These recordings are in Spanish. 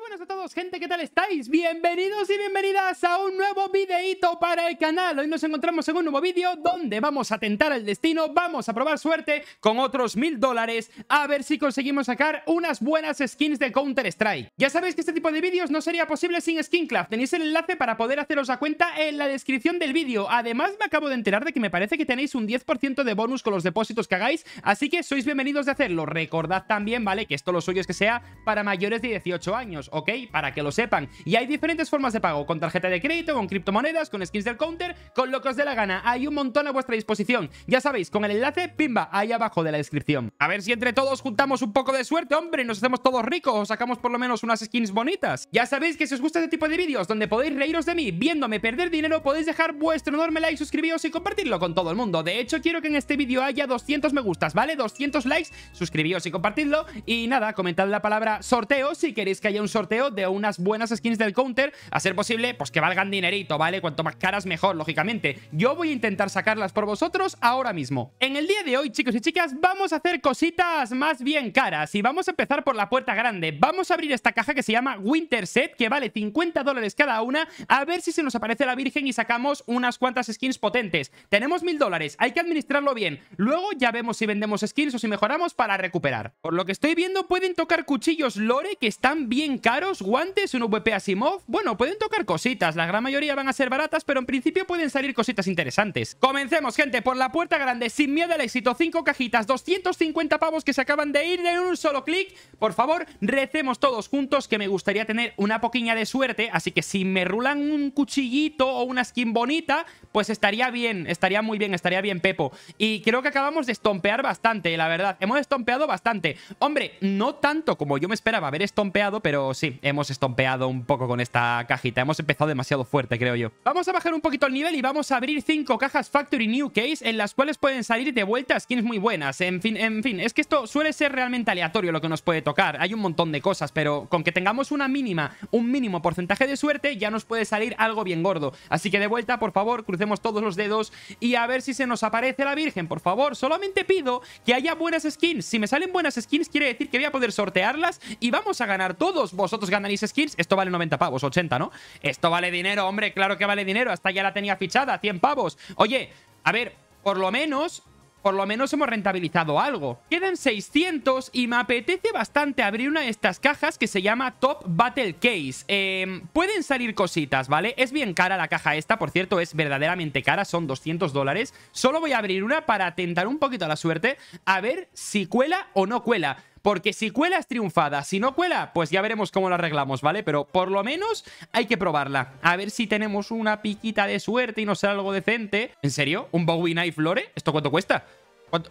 buenas a todos, gente, ¿qué tal estáis? Bienvenidos y bienvenidas a un nuevo videíto para el canal. Hoy nos encontramos en un nuevo vídeo donde vamos a tentar el destino, vamos a probar suerte con otros mil dólares a ver si conseguimos sacar unas buenas skins de Counter-Strike. Ya sabéis que este tipo de vídeos no sería posible sin SkinCraft. Tenéis el enlace para poder haceros la cuenta en la descripción del vídeo. Además, me acabo de enterar de que me parece que tenéis un 10% de bonus con los depósitos que hagáis, así que sois bienvenidos de hacerlo. Recordad también, ¿vale? Que esto lo suyo es que sea para mayores de 18 años. ¿ok? Para que lo sepan. Y hay diferentes formas de pago, con tarjeta de crédito, con criptomonedas, con skins del counter, con lo que os dé la gana. Hay un montón a vuestra disposición. Ya sabéis, con el enlace, pimba, ahí abajo de la descripción. A ver si entre todos juntamos un poco de suerte, hombre, nos hacemos todos ricos o sacamos por lo menos unas skins bonitas. Ya sabéis que si os gusta este tipo de vídeos donde podéis reíros de mí viéndome perder dinero, podéis dejar vuestro enorme like, suscribiros y compartirlo con todo el mundo. De hecho, quiero que en este vídeo haya 200 me gustas, ¿vale? 200 likes, suscribiros y compartidlo. Y nada, comentad la palabra sorteo si queréis que haya un sorteo de unas buenas skins del counter, a ser posible, pues que valgan dinerito, ¿vale? Cuanto más caras mejor, lógicamente. Yo voy a intentar sacarlas por vosotros ahora mismo. En el día de hoy, chicos y chicas, vamos a hacer cositas más bien caras y vamos a empezar por la puerta grande. Vamos a abrir esta caja que se llama Winter Set, que vale 50 dólares cada una, a ver si se nos aparece la Virgen y sacamos unas cuantas skins potentes. Tenemos mil dólares, hay que administrarlo bien. Luego ya vemos si vendemos skins o si mejoramos para recuperar. Por lo que estoy viendo, pueden tocar cuchillos lore que están bien caros, guantes, un VP Asimov... Bueno, pueden tocar cositas, la gran mayoría van a ser baratas, pero en principio pueden salir cositas interesantes. Comencemos, gente, por la puerta grande, sin miedo al éxito, Cinco cajitas, 250 pavos que se acaban de ir en un solo clic. Por favor, recemos todos juntos, que me gustaría tener una poquilla de suerte, así que si me rulan un cuchillito o una skin bonita, pues estaría bien, estaría muy bien, estaría bien, Pepo. Y creo que acabamos de estompear bastante, la verdad, hemos estompeado bastante. Hombre, no tanto como yo me esperaba haber estompeado, pero sí, hemos estompeado un poco con esta cajita. Hemos empezado demasiado fuerte, creo yo. Vamos a bajar un poquito el nivel y vamos a abrir cinco cajas Factory New Case en las cuales pueden salir de vuelta skins muy buenas. En fin, en fin, es que esto suele ser realmente aleatorio lo que nos puede tocar. Hay un montón de cosas, pero con que tengamos una mínima, un mínimo porcentaje de suerte, ya nos puede salir algo bien gordo. Así que de vuelta, por favor, crucemos todos los dedos y a ver si se nos aparece la Virgen, por favor. Solamente pido que haya buenas skins. Si me salen buenas skins, quiere decir que voy a poder sortearlas y vamos a ganar todos vosotros ganaréis skins, esto vale 90 pavos, 80, ¿no? Esto vale dinero, hombre, claro que vale dinero. Hasta ya la tenía fichada, 100 pavos. Oye, a ver, por lo menos... Por lo menos hemos rentabilizado algo. Quedan 600 y me apetece bastante abrir una de estas cajas que se llama Top Battle Case. Eh, pueden salir cositas, ¿vale? Es bien cara la caja esta, por cierto, es verdaderamente cara, son 200 dólares. Solo voy a abrir una para tentar un poquito la suerte, a ver si cuela o no cuela. Porque si cuela es triunfada, si no cuela, pues ya veremos cómo la arreglamos, ¿vale? Pero por lo menos hay que probarla. A ver si tenemos una piquita de suerte y nos sale algo decente. ¿En serio? ¿Un Bowie Knife Lore? ¿Esto cuánto cuesta?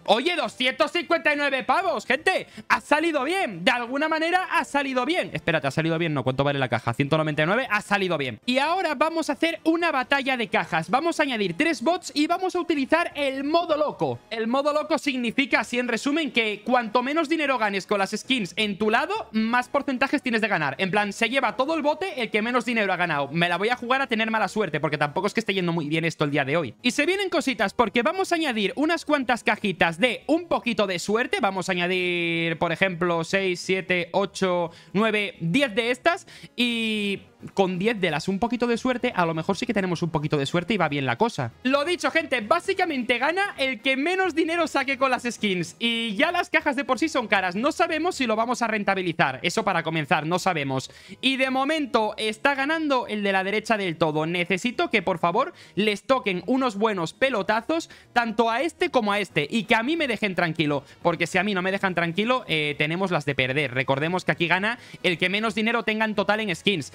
Oye, 259 pavos, gente Ha salido bien, de alguna manera ha salido bien Espérate, ha salido bien, no, ¿cuánto vale la caja? 199, ha salido bien Y ahora vamos a hacer una batalla de cajas Vamos a añadir tres bots y vamos a utilizar el modo loco El modo loco significa, así en resumen Que cuanto menos dinero ganes con las skins en tu lado Más porcentajes tienes de ganar En plan, se lleva todo el bote el que menos dinero ha ganado Me la voy a jugar a tener mala suerte Porque tampoco es que esté yendo muy bien esto el día de hoy Y se vienen cositas porque vamos a añadir unas cuantas cajitas de un poquito de suerte. Vamos a añadir, por ejemplo, 6, 7, 8, 9, 10 de estas. Y con 10 de las un poquito de suerte, a lo mejor sí que tenemos un poquito de suerte y va bien la cosa. Lo dicho, gente, básicamente gana el que menos dinero saque con las skins. Y ya las cajas de por sí son caras. No sabemos si lo vamos a rentabilizar. Eso para comenzar, no sabemos. Y de momento está ganando el de la derecha del todo. Necesito que, por favor, les toquen unos buenos pelotazos tanto a este como a este y que a mí me dejen tranquilo. Porque si a mí no me dejan tranquilo, eh, tenemos las de perder. Recordemos que aquí gana el que menos dinero tenga en total en skins.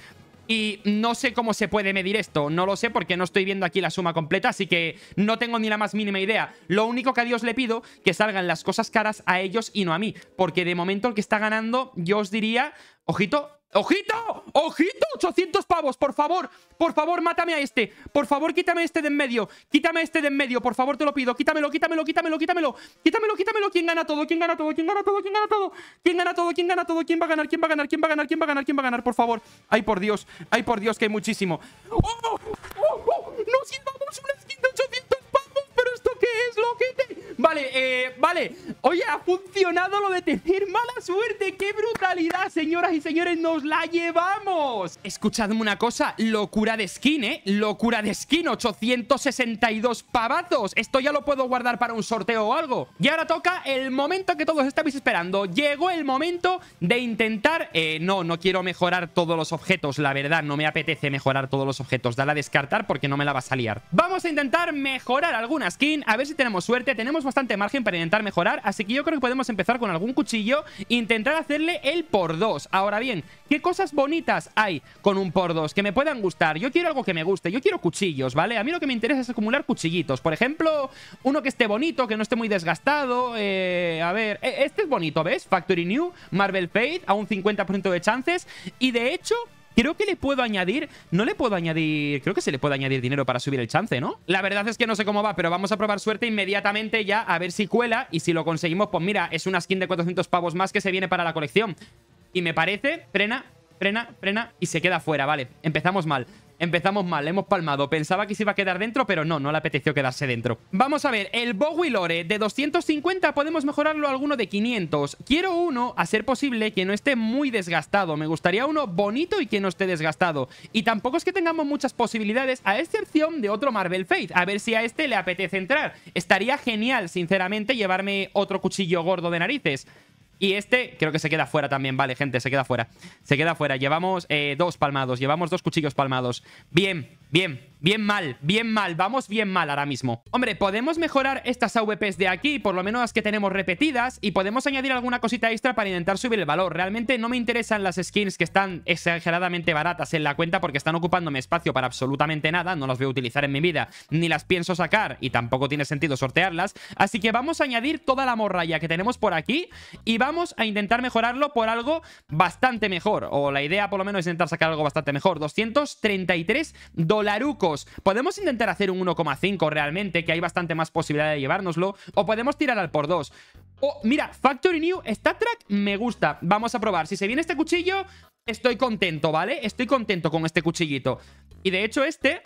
Y no sé cómo se puede medir esto, no lo sé porque no estoy viendo aquí la suma completa, así que no tengo ni la más mínima idea. Lo único que a Dios le pido, que salgan las cosas caras a ellos y no a mí, porque de momento el que está ganando, yo os diría, ojito, ¡Ojito! ¡Ojito! 800 pavos, por favor Por favor, mátame a este Por favor, quítame este de en medio Quítame este de en medio, por favor, te lo pido Quítamelo, quítamelo, quítamelo, quítamelo Quítamelo, quítamelo ¿Quién gana todo? ¿Quién gana todo? ¿Quién gana todo? ¿Quién gana todo? ¿Quién gana todo? ¿Quién gana todo? ¿Quién va a ganar? ¿Quién va a ganar? ¿Quién va a ganar? ¿Quién va a ganar? ¿Quién va a ganar? Por favor Ay, por Dios Ay, por Dios, que hay muchísimo ¡Oh! ¡Oh! oh, oh! ¡No! llevamos ¡Una skin de 800 pavos! ¿Pero esto qué es, lo loquete? Vale, eh, vale. Oye, ha funcionado lo de decir mala suerte. ¡Qué brutalidad, señoras y señores! ¡Nos la llevamos! Escuchadme una cosa. Locura de skin, ¿eh? Locura de skin. 862 pavazos. Esto ya lo puedo guardar para un sorteo o algo. Y ahora toca el momento que todos estabais esperando. Llegó el momento de intentar... Eh, no, no quiero mejorar todos los objetos. La verdad, no me apetece mejorar todos los objetos. Dale a descartar porque no me la va a salir Vamos a intentar mejorar alguna skin. A ver si tenemos suerte. Tenemos bastante margen para intentar mejorar, así que yo creo que podemos empezar con algún cuchillo e intentar hacerle el por 2. Ahora bien, ¿qué cosas bonitas hay con un por 2 que me puedan gustar? Yo quiero algo que me guste, yo quiero cuchillos, ¿vale? A mí lo que me interesa es acumular cuchillitos. Por ejemplo, uno que esté bonito, que no esté muy desgastado. Eh, a ver, e-, este es bonito, ¿ves? Factory New, Marvel Fate a un 50% de chances. Y de hecho, Creo que le puedo añadir... No le puedo añadir... Creo que se le puede añadir dinero para subir el chance, ¿no? La verdad es que no sé cómo va, pero vamos a probar suerte inmediatamente ya a ver si cuela. Y si lo conseguimos, pues mira, es una skin de 400 pavos más que se viene para la colección. Y me parece... Frena, frena, frena y se queda fuera, vale. Empezamos mal. Empezamos mal, hemos palmado. Pensaba que se iba a quedar dentro, pero no, no le apeteció quedarse dentro. Vamos a ver, el Bowie Lore de 250 podemos mejorarlo a alguno de 500. Quiero uno, a ser posible, que no esté muy desgastado. Me gustaría uno bonito y que no esté desgastado. Y tampoco es que tengamos muchas posibilidades, a excepción de otro Marvel Faith. A ver si a este le apetece entrar. Estaría genial, sinceramente, llevarme otro cuchillo gordo de narices. Y este creo que se queda fuera también. Vale, gente, se queda fuera. Se queda fuera. Llevamos eh, dos palmados, llevamos dos cuchillos palmados. Bien. Bien, bien mal, bien mal, vamos bien mal ahora mismo. Hombre, podemos mejorar estas AVPs de aquí, por lo menos las que tenemos repetidas, y podemos añadir alguna cosita extra para intentar subir el valor. Realmente no me interesan las skins que están exageradamente baratas en la cuenta porque están ocupándome espacio para absolutamente nada, no las voy a utilizar en mi vida, ni las pienso sacar, y tampoco tiene sentido sortearlas. Así que vamos a añadir toda la morralla que tenemos por aquí, y vamos a intentar mejorarlo por algo bastante mejor, o la idea por lo menos es intentar sacar algo bastante mejor. 233 dólares Larucos, Podemos intentar hacer un 1,5 realmente, que hay bastante más posibilidad de llevárnoslo. O podemos tirar al por 2. O mira, Factory New, Star Track me gusta. Vamos a probar. Si se viene este cuchillo, estoy contento, ¿vale? Estoy contento con este cuchillito. Y de hecho este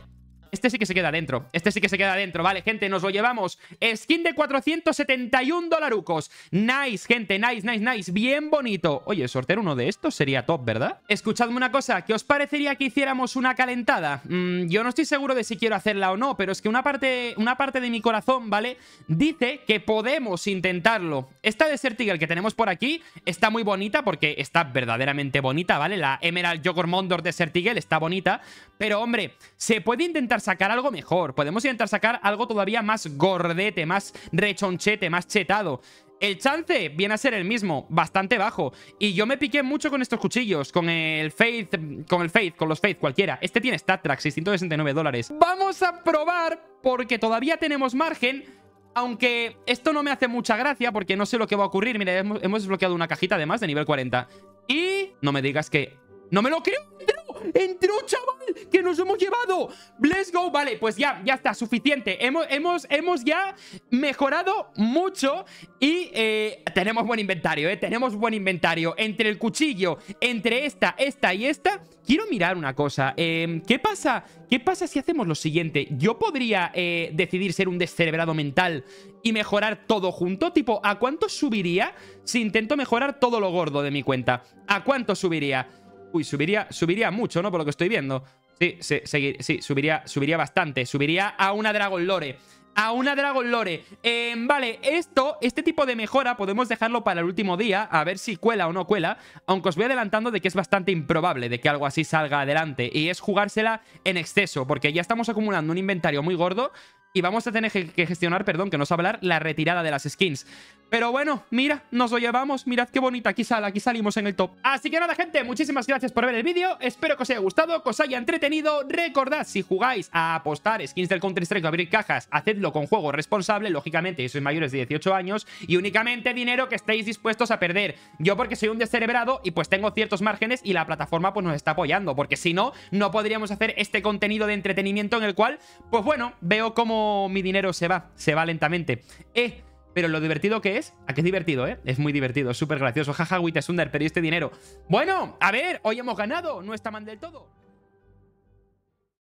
este sí que se queda dentro, Este sí que se queda dentro, Vale, gente, nos lo llevamos. Skin de 471 dolarucos. Nice, gente. Nice, nice, nice. Bien bonito. Oye, sortear uno de estos sería top, ¿verdad? Escuchadme una cosa. ¿Qué os parecería que hiciéramos una calentada? Mm, yo no estoy seguro de si quiero hacerla o no, pero es que una parte, una parte de mi corazón, ¿vale? Dice que podemos intentarlo. Esta Desert Eagle que tenemos por aquí está muy bonita porque está verdaderamente bonita, ¿vale? La Emerald Jogormondor Mondor Desert Eagle está bonita. Pero, hombre, se puede intentar sacar algo mejor. Podemos intentar sacar algo todavía más gordete, más rechonchete, más chetado. El chance viene a ser el mismo, bastante bajo. Y yo me piqué mucho con estos cuchillos, con el Faith, con el Faith, con los Faith, cualquiera. Este tiene track 669 dólares. Vamos a probar, porque todavía tenemos margen. Aunque esto no me hace mucha gracia, porque no sé lo que va a ocurrir. Mira, hemos, hemos desbloqueado una cajita además de nivel 40. Y no me digas que ¡No me lo creo! ¡Entró! ¡Entró, chaval! ¡Que nos hemos llevado! ¡Let's go! Vale, pues ya, ya está, suficiente. Hemos, hemos, hemos ya mejorado mucho y eh, tenemos buen inventario, ¿eh? Tenemos buen inventario. Entre el cuchillo, entre esta, esta y esta... Quiero mirar una cosa. Em, ¿Qué pasa? ¿Qué pasa si hacemos lo siguiente? Yo podría eh, decidir ser un descerebrado mental y mejorar todo junto. Tipo, ¿a cuánto subiría si intento mejorar todo lo gordo de mi cuenta? ¿A cuánto subiría? Uy, subiría, subiría mucho, ¿no? Por lo que estoy viendo. Sí, sí, sí, subiría, subiría bastante. Subiría a una Dragon Lore. A una Dragon Lore. Em, vale, esto, este tipo de mejora podemos dejarlo para el último día, a ver si cuela o no cuela. Aunque os voy adelantando de que es bastante improbable de que algo así salga adelante. Y es jugársela en exceso, porque ya estamos acumulando un inventario muy gordo y vamos a tener que gestionar, perdón, que no os hablar, la retirada de las skins. Pero bueno, mira, nos lo llevamos. Mirad qué bonita, aquí aquí salimos en el top. Así que nada, gente, muchísimas gracias por ver el vídeo. Espero que os haya gustado, que os haya entretenido. Recordad, si jugáis a apostar skins del Counter-Strike o abrir cajas, hacedlo con juego responsable. Lógicamente, sois mayores de 18 años y únicamente dinero que estéis dispuestos a perder. Yo porque soy un descerebrado y pues tengo ciertos márgenes y la plataforma pues nos está apoyando. Porque si no, no podríamos hacer este contenido de entretenimiento en el cual, pues bueno, veo cómo mi dinero se va, se va lentamente. Eh, pero lo divertido que es, a qué es divertido, ¿eh? Es muy divertido, súper gracioso. Jaja, Witasunder, pero este dinero. Bueno, a ver, hoy hemos ganado, no está mal del todo.